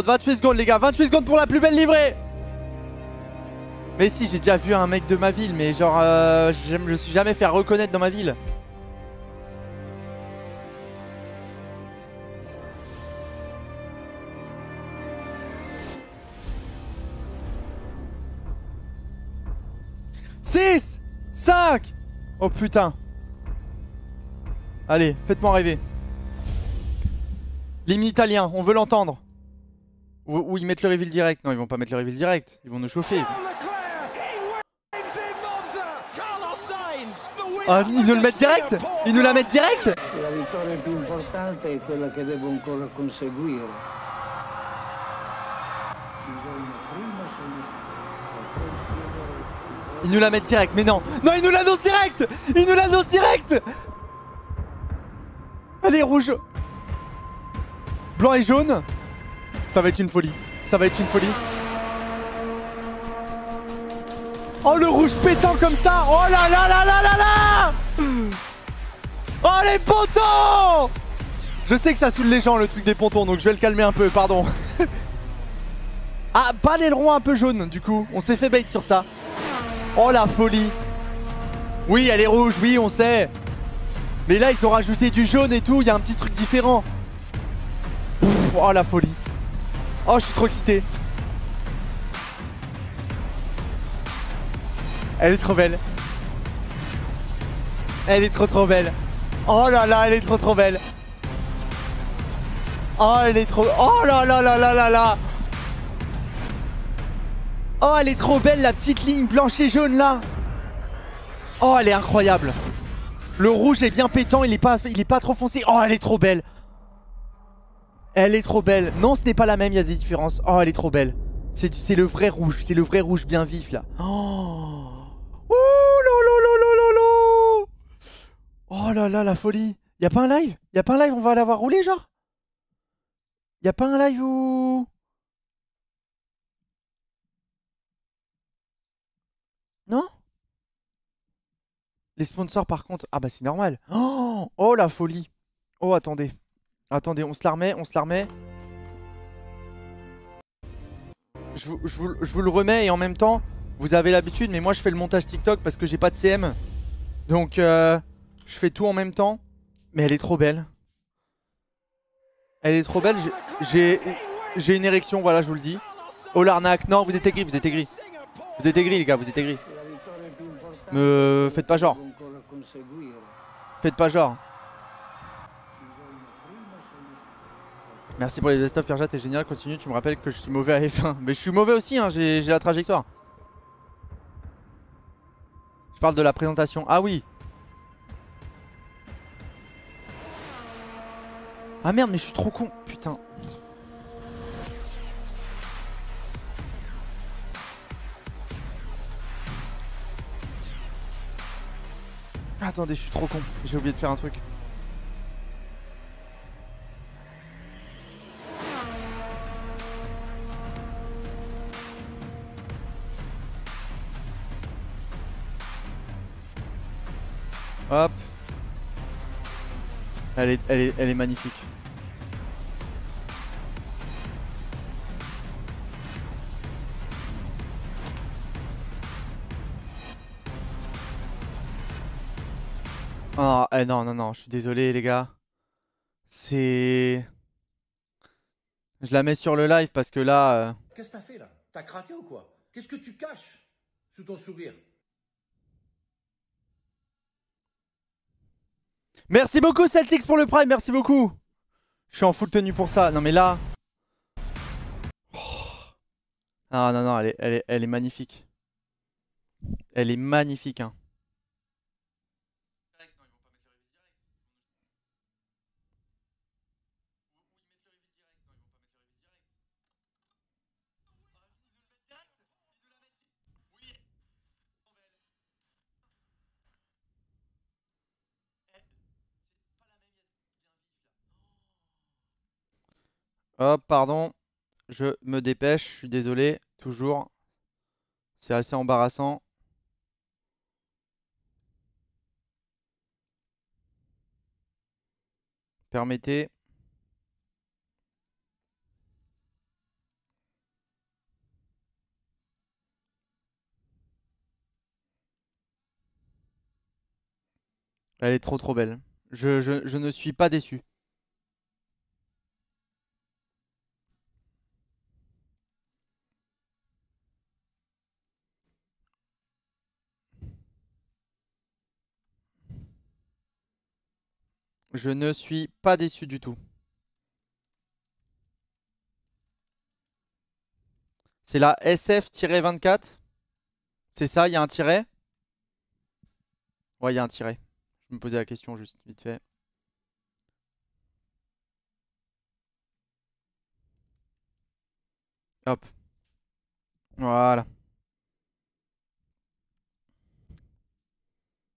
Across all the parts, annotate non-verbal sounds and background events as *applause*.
28 secondes les gars, 28 secondes pour la plus belle livrée Mais si, j'ai déjà vu un mec de ma ville, mais genre, euh, je me suis jamais fait reconnaître dans ma ville. 6 5 Oh putain Allez, faites-moi rêver. L'hymne italien, on veut l'entendre. Ou, ils mettent le reveal direct. Non, ils vont pas mettre le reveal direct. Ils vont nous chauffer. Ah, ils nous le mettent direct Ils nous la mettent direct Ils nous la mettent direct, mais non Non, ils nous l'annoncent direct Ils nous l'annoncent direct Allez, rouge Blanc et jaune ça va être une folie. Ça va être une folie. Oh le rouge pétant comme ça Oh là là là là là là Oh les pontons Je sais que ça saoule les gens le truc des pontons donc je vais le calmer un peu, pardon. *laughs* ah pas l'aileron un peu jaune du coup, on s'est fait bait sur ça. Oh la folie Oui elle est rouge, oui on sait Mais là ils ont rajouté du jaune et tout, il y a un petit truc différent. oh la folie Oh, je suis trop excité. Elle est trop belle. Elle est trop trop belle. Oh là là, elle est trop trop belle. Oh, elle est trop... Oh là là là là là là Oh, elle est trop belle, la petite ligne blanche et jaune, là Oh, elle est incroyable Le rouge est bien pétant, il est pas, il est pas trop foncé. Oh, elle est trop belle elle est trop belle. Non, ce n'est pas la même, il y a des différences. Oh, elle est trop belle. C'est le vrai rouge, c'est le vrai rouge bien vif là. Oh, oh la Oh là là, la folie. Y a pas un live Y a pas un live, on va l'avoir roulé genre Y a pas un live où. Non Les sponsors par contre. Ah bah c'est normal. Oh, oh la folie. Oh attendez. Attendez, on se la remet, on se la remet. Je vous, le remets et en même temps, vous avez l'habitude, mais moi je fais le montage TikTok parce que j'ai pas de CM. Donc, euh, je fais tout en même temps. Mais elle est trop belle. Elle est trop belle. J'ai une érection, voilà, je vous le dis. Oh l'arnaque, non, vous êtes gris, vous êtes gris. Vous êtes gris les gars, vous êtes gris. Me faites pas genre. Faites pas genre. Merci pour les best-of, Pierre t'es génial, continue, tu me rappelles que je suis mauvais à F1. Mais je suis mauvais aussi, hein, j'ai la trajectoire. Je parle de la présentation. Ah oui Ah merde, mais je suis trop con, putain. Attendez, je suis trop con, j'ai oublié de faire un truc. Hop. Elle est, elle est, magnifique. Oh, eh non, non, non, je suis désolé les gars. C'est... Je la mets sur le live parce que là... Euh, Qu'est-ce que t'as fait là T'as craqué ou quoi Qu'est-ce que tu caches sous ton sourire Merci beaucoup Celtics pour le prime, merci beaucoup. Je suis en full tenue pour ça. Non mais là... Oh. Ah non, non, elle elle est magnifique. Elle est magnifique, hein. Hop, pardon. Je me dépêche, je suis désolé, toujours. C'est assez embarrassant. Permettez. Elle est trop trop belle. Je, je, je ne suis pas déçu. Je ne suis pas déçu du tout. C'est la SF-24. C'est ça, il y a un tiré Ouais, il y a un tiret. Je me posais la question juste vite fait. Hop. Voilà.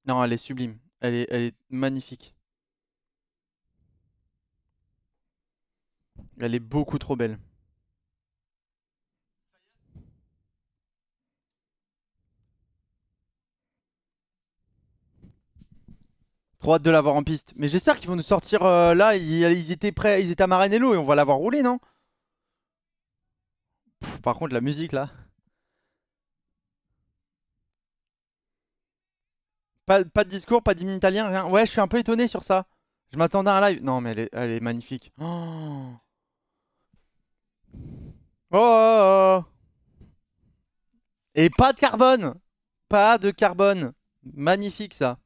Non, elle est sublime. Elle elle est magnifique. Elle est beaucoup trop belle. Trop hâte de l'avoir en piste. Mais j'espère qu'ils vont nous sortir euh, là. Euh, ils, étaient prêts, ils étaient à Maranello et on va l'avoir roulé, non Par contre, la musique là. Pas, de discours, pas d'hymne italien, rien. Ouais, je suis un peu étonné sur ça. Je m'attendais à un live. Non, mais elle est, elle est magnifique. Oh Oh, oh, oh Et pas de carbone Pas de carbone Magnifique ça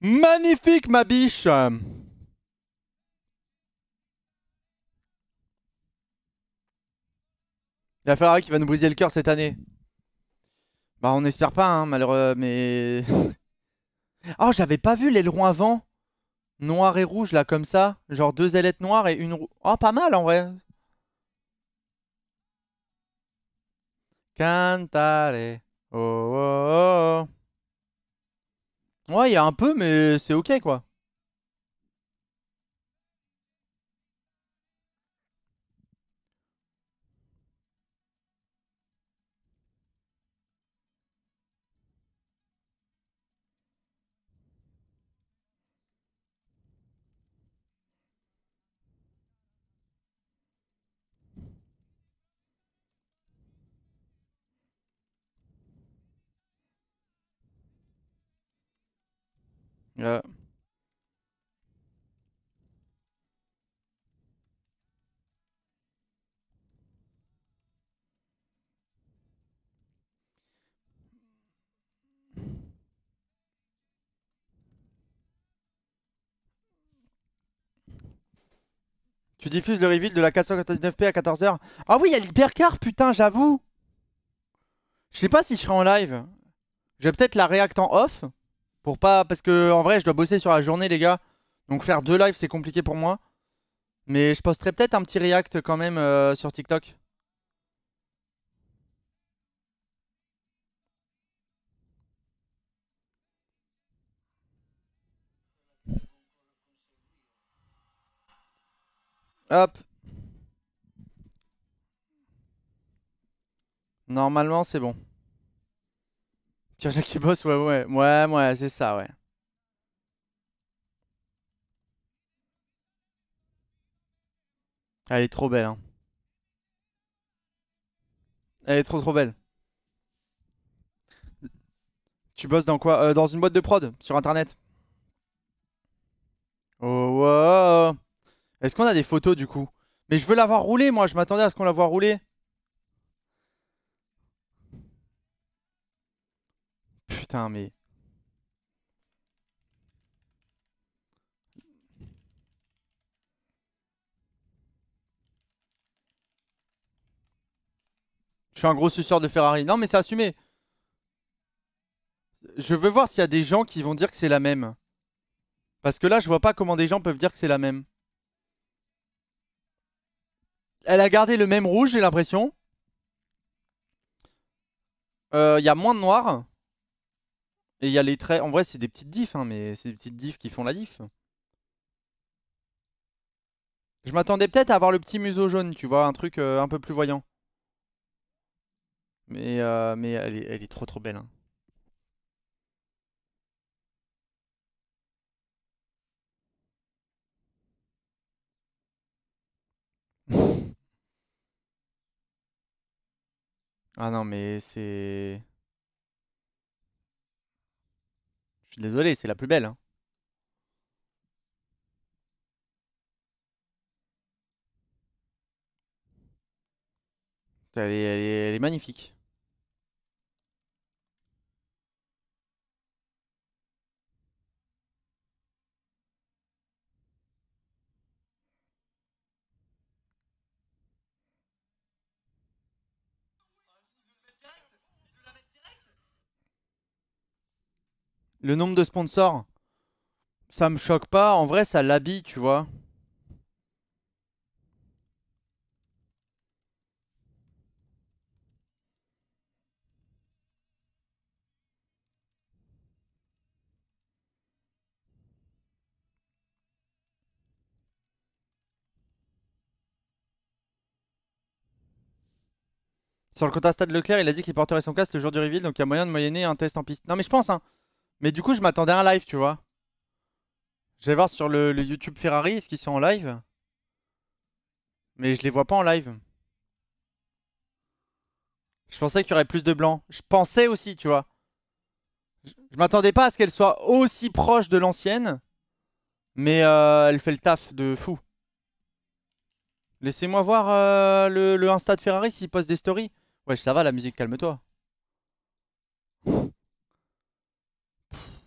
Magnifique ma biche Il va falloir qu'il va nous briser le cœur cette année. Bah on espère pas hein, malheureux mais... *laughs* oh j'avais pas vu l'aileron avant Noir et rouge là comme ça Genre deux ailettes noires et une... Oh pas mal en vrai Cantare. Oh, oh, oh, oh. Ouais, il y a un peu, mais c'est ok, quoi. Tu diffuses le reveal de la 499p à 14h. Ah oui, il y a l'hypercar, putain, j'avoue. Je sais pas si je serai en live. Je vais peut-être la réact en off. Pour pas. Parce que en vrai, je dois bosser sur la journée, les gars. Donc faire deux lives, c'est compliqué pour moi. Mais je posterai peut-être un petit react quand même euh, sur TikTok. Hop. Normalement, c'est bon qui bosse, ouais, ouais, ouais, ouais, c'est ça, ouais. Elle est trop belle, hein. Elle est trop trop belle. Tu bosses dans quoi euh, Dans une boîte de prod, sur internet. Oh, Est-ce qu'on a des photos du coup Mais je veux la voir rouler, moi, je m'attendais à ce qu'on la voit rouler. Je suis un gros suceur de Ferrari. Non, mais c'est assumé. Je veux voir s'il y a des gens qui vont dire que c'est la même. Parce que là, je vois pas comment des gens peuvent dire que c'est la même. Elle a gardé le même rouge, j'ai l'impression. Euh, il y a moins de noir. Et il y a les traits. En vrai, c'est des petites diffs, hein, mais c'est des petites diffs qui font la diff. Je m'attendais peut-être à avoir le petit museau jaune, tu vois, un truc euh, un peu plus voyant. Mais, euh, mais elle, est, elle, est, trop trop belle. Hein. *laughs* ah non, mais c'est... suis désolé, c'est la plus belle. Hein. elle est magnifique. Le nombre de sponsors, ça me choque pas. En vrai, ça l'habille, tu vois. Sur le compte Insta de Leclerc, il a dit qu'il porterait son casque le jour du reveal, donc il y a moyen de moyenner un test en piste. Non mais je pense, hein. Mais du coup, je m'attendais à un live, tu vois. Je vais voir sur le, YouTube Ferrari, est-ce qu'ils sont en live Mais je les vois pas en live. Je pensais qu'il y aurait plus de blancs. Je pensais aussi, tu vois. Je, m'attendais pas à ce qu'elle soit aussi proche de l'ancienne. Mais euh, elle fait le taf de fou. Laissez-moi voir euh, le, le Insta de Ferrari s'il poste des stories. Ouais, ça va la musique, calme-toi.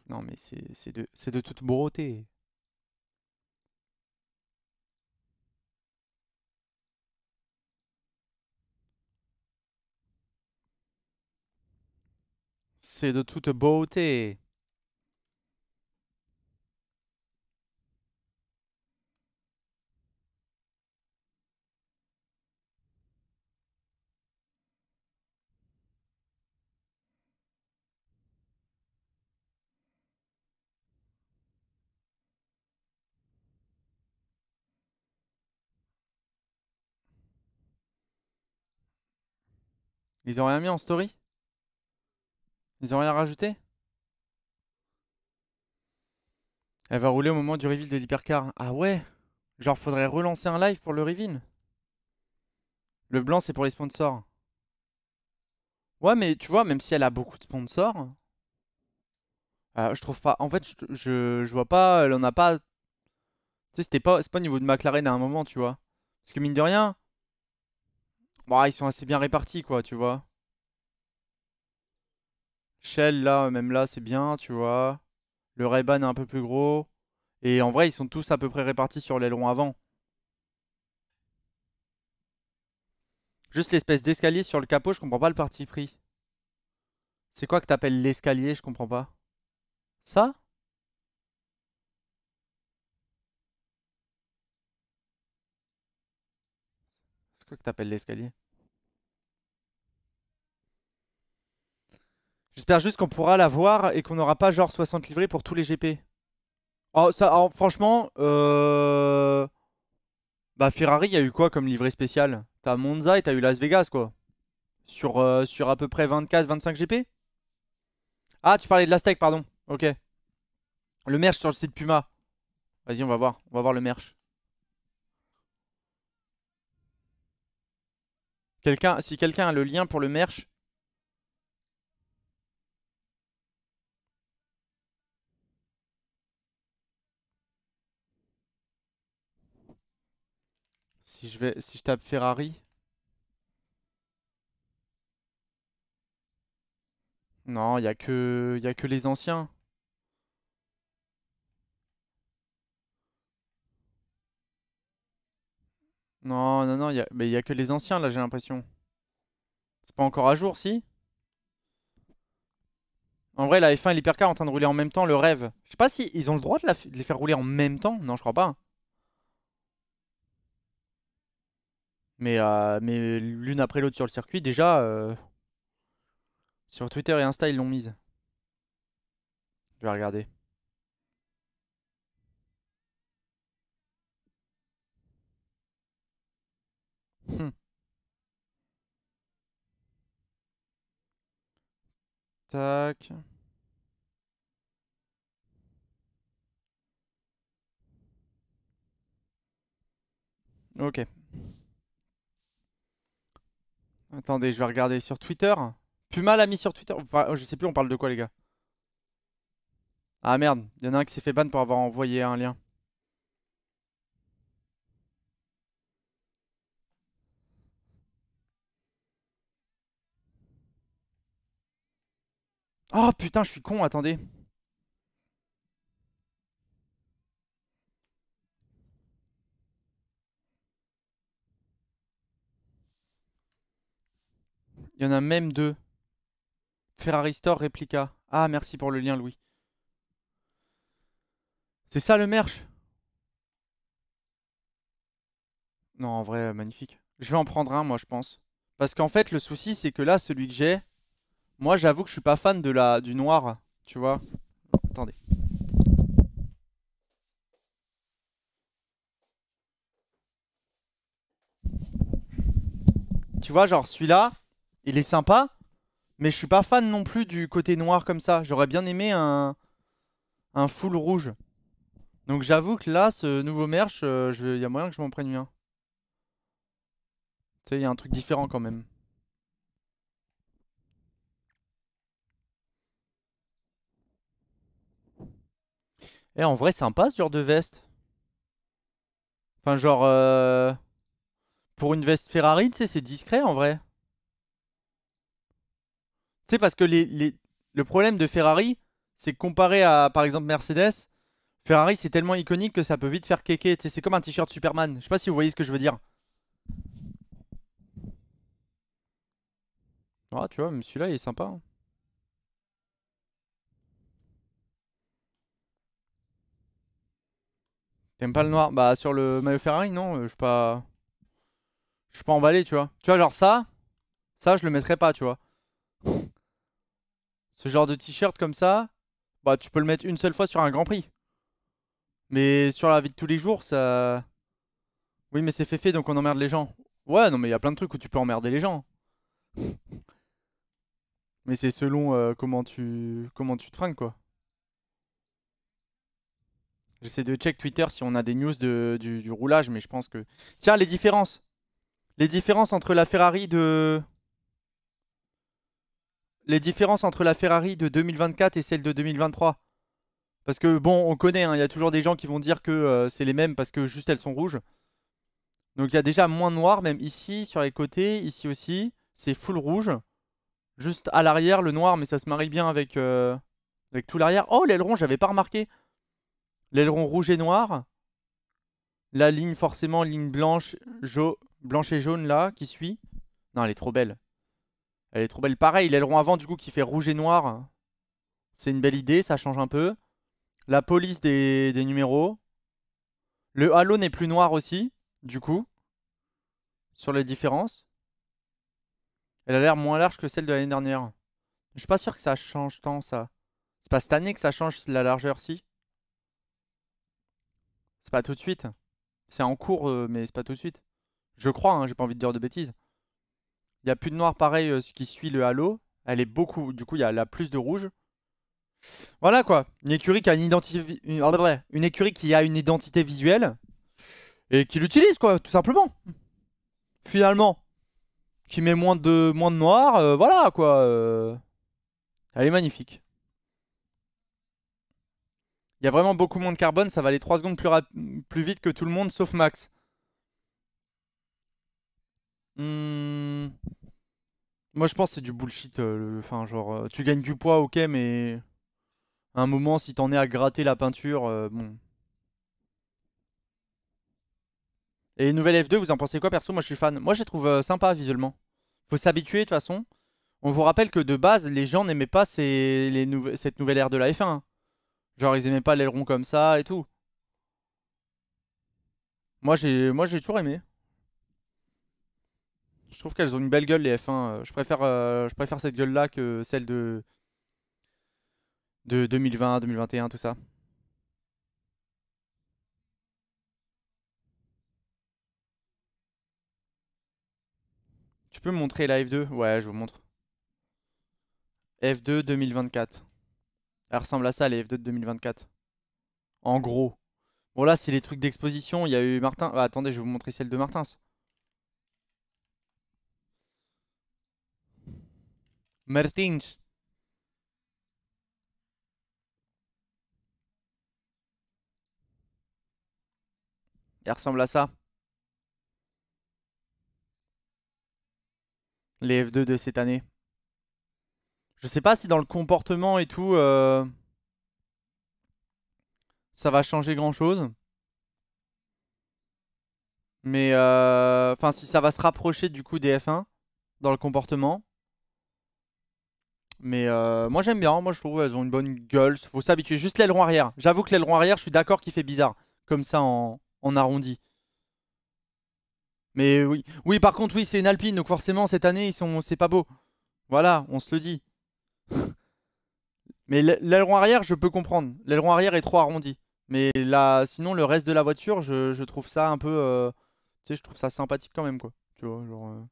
Non, mais c'est de, de toute beauté. C'est de toute beauté. Ils ont rien mis en story Ils ont rien rajouté Elle va rouler au moment du reveal de l'hypercar. Ah ouais Genre faudrait relancer un live pour le reveal Le blanc c'est pour les sponsors. Ouais mais tu vois, même si elle a beaucoup de sponsors... Euh, je trouve pas... En fait, je, vois pas... Elle en a pas... Tu sais, c'était pas, pas au niveau de McLaren à un moment, tu vois. Parce que mine de rien, bah, ils sont assez bien répartis, quoi, tu vois. Shell, là, même là, c'est bien, tu vois. Le ray est un peu plus gros. Et en vrai, ils sont tous à peu près répartis sur l'aileron avant. Juste l'espèce d'escalier sur le capot, je comprends pas le parti pris. C'est quoi que t'appelles l'escalier, je comprends pas. Ça C'est quoi que t'appelles l'escalier J'espère juste qu'on pourra la voir et qu'on n'aura pas genre 60 livrés pour tous les GP. Oh, ça, oh, franchement, euh, bah Ferrari, il y a eu quoi comme livrée spéciale T'as Monza et t'as eu Las Vegas, quoi. Sur, euh, sur à peu près 24-25 GP Ah, tu parlais de l'Aztec, pardon. Ok. Le merch sur le site Puma. Vas-y, on va voir. On va voir le merch. Quelqu'un, si quelqu'un a le lien pour le merch, si je vais, si je tape Ferrari, non, il y a que, y a que les anciens. Non, non, non, mais il n'y a que les anciens là, j'ai l'impression. C'est pas encore à jour, si En vrai, la F1 et l'hypercar en train de rouler en même temps, le rêve. Je sais pas si ils ont le droit de, les faire rouler en même temps. Non, je crois pas. Mais, euh, mais l'une après l'autre sur le circuit, déjà, euh, sur Twitter et Insta, ils l'ont mise. Je vais regarder. Hmm. Tac. Ok. Attendez, je vais regarder sur Twitter. Puma l'a mis sur Twitter. Oh, je sais plus, on parle de quoi, les gars. Ah merde, il y en a un qui s'est fait ban pour avoir envoyé un lien. Oh putain, je suis con, attendez. Il y en a même deux. Ferrari Store Replica. Ah, merci pour le lien, Louis. C'est ça le merch Non, en vrai, euh, magnifique. Je vais en prendre un, moi, je pense. Parce qu'en fait, le souci, c'est que là, celui que j'ai, moi, j'avoue que je suis pas fan de la du noir, tu vois. Attendez. Tu vois, genre celui-là, il est sympa, mais je suis pas fan non plus du côté noir comme ça. J'aurais bien aimé un, un full rouge. Donc j'avoue que là, ce nouveau merch, euh, il y a moyen que je m'en prenne un. Tu sais, il y a un truc différent quand même. Eh, en vrai, sympa ce genre de veste. Enfin, genre... Euh, pour une veste Ferrari, tu sais, c'est discret en vrai. Tu sais, parce que les, les... le problème de Ferrari, c'est comparé à, par exemple, Mercedes, Ferrari, c'est tellement iconique que ça peut vite faire kéké. c'est comme un t-shirt Superman. Je sais pas si vous voyez ce que je veux dire. Ah, tu vois, même celui-là, il est sympa. Hein. T'aimes pas le noir Bah sur le maillot Ferrari non, euh, je suis pas... Je suis pas emballé tu vois. Tu vois genre ça, ça je le mettrais pas tu vois. Ce genre de t-shirt comme ça, bah tu peux le mettre une seule fois sur un Grand Prix. Mais sur la vie de tous les jours ça... Oui mais c'est fait fait donc on emmerde les gens. Ouais non mais il y a plein de trucs où tu peux emmerder les gens. Mais c'est selon euh, comment tu comment tu te fringues quoi. C'est de check Twitter si on a des news du, roulage, mais je pense que... Tiens, les différences. Les différences entre la Ferrari de... Les différences entre la Ferrari de 2024 et celle de 2023. Parce que bon, on connaît, hein, il y a toujours des gens qui vont dire que euh, c'est les mêmes parce que juste elles sont rouges. Donc il y a déjà moins noir, même ici, sur les côtés, ici aussi. C'est full rouge. Juste à l'arrière, le noir, mais ça se marie bien avec, euh, avec tout l'arrière. Oh, l'aileron, j'avais pas remarqué. L'aileron rouge et noir. La ligne, forcément, ligne blanche, blanche et jaune, là, qui suit. Non, elle est trop belle. Elle est trop belle. Pareil, l'aileron avant, du coup, qui fait rouge et noir. C'est une belle idée, ça change un peu. La police des, des numéros. Le halo n'est plus noir aussi, du coup. Sur les différences. Elle a l'air moins large que celle de l'année dernière. Je suis pas sûr que ça change tant, ça. C'est pas cette année que ça change la largeur, si c'est pas tout de suite. C'est en cours, euh, mais c'est pas tout de suite. Je crois, hein, j'ai pas envie de dire de bêtises. Il y a plus de noir pareil euh, ce qui suit le halo. Elle est beaucoup. Du coup, il y a la plus de rouge. Voilà quoi. Une écurie qui a une identité. Oh, une... écurie qui a une identité visuelle. Et qui l'utilise quoi, tout simplement. Finalement. Qui met moins de, moins de noir. Euh, voilà quoi. Elle est magnifique. Il y a vraiment beaucoup moins de carbone, ça va aller 3 secondes plus, vite que tout le monde, sauf Max. Hmm. Moi je pense que c'est du bullshit. Euh, enfin, genre, euh, tu gagnes du poids, ok, mais à un moment, si t'en es à gratter la peinture, euh, bon. Et nouvelle F2, vous en pensez quoi perso Moi je suis fan. Moi je les trouve sympa visuellement. Faut s'habituer de toute façon. On vous rappelle que de base, les gens n'aimaient pas cette nouvelle ère de la F1. Genre, ils aimaient pas l'aileron comme ça et tout. Moi, j'ai moi j'ai toujours aimé. Je trouve qu'elles ont une belle gueule, les F1. Je préfère, euh, je préfère cette gueule-là que celle de... de 2020, 2021, tout ça. Tu peux me montrer la F2 Ouais, je vous montre. F2 2024. Elle ressemble à ça, les F2 de 2024. En gros. Bon, là, c'est les trucs d'exposition. Il y a eu Martin. Ah, attendez, je vais vous montrer celle de Martins. Martins. Elle ressemble à ça. Les F2 de cette année. Je sais pas si dans le comportement et tout, euh, ça va changer grand chose. Mais euh, enfin, si ça va se rapprocher du coup des F1 dans le comportement. Mais euh, moi j'aime bien, moi je trouve elles ont une bonne gueule. Faut s'habituer. Juste l'aileron arrière. J'avoue que l'aileron arrière, je suis d'accord qu'il fait bizarre. Comme ça en, en arrondi. Mais oui. Oui, par contre, oui, c'est une Alpine. Donc forcément, cette année, ils sont, c'est pas beau. Voilà, on se le dit. *laughs* Mais l'aileron arrière, je peux comprendre. L'aileron arrière est trop arrondi. Mais là, sinon, le reste de la voiture, je, trouve ça un peu. Euh, tu sais, je trouve ça sympathique quand même, quoi. Tu vois, genre. Euh,